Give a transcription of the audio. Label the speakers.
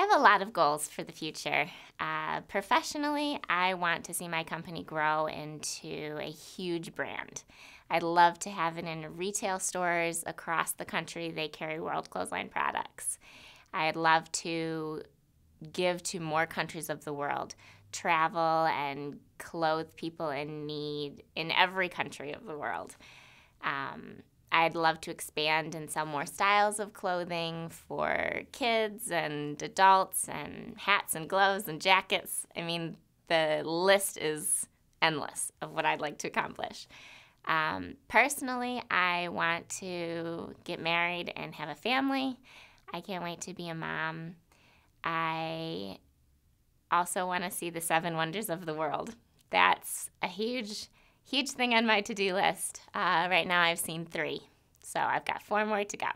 Speaker 1: I have a lot of goals for the future. Uh, professionally, I want to see my company grow into a huge brand. I'd love to have it in retail stores across the country. They carry World Clothesline products. I'd love to give to more countries of the world, travel and clothe people in need in every country of the world. Um, I'd love to expand and sell more styles of clothing for kids and adults and hats and gloves and jackets. I mean, the list is endless of what I'd like to accomplish. Um, personally, I want to get married and have a family. I can't wait to be a mom. I also want to see the seven wonders of the world. That's a huge, huge thing on my to do list. Uh, right now, I've seen three. So I've got four more to go.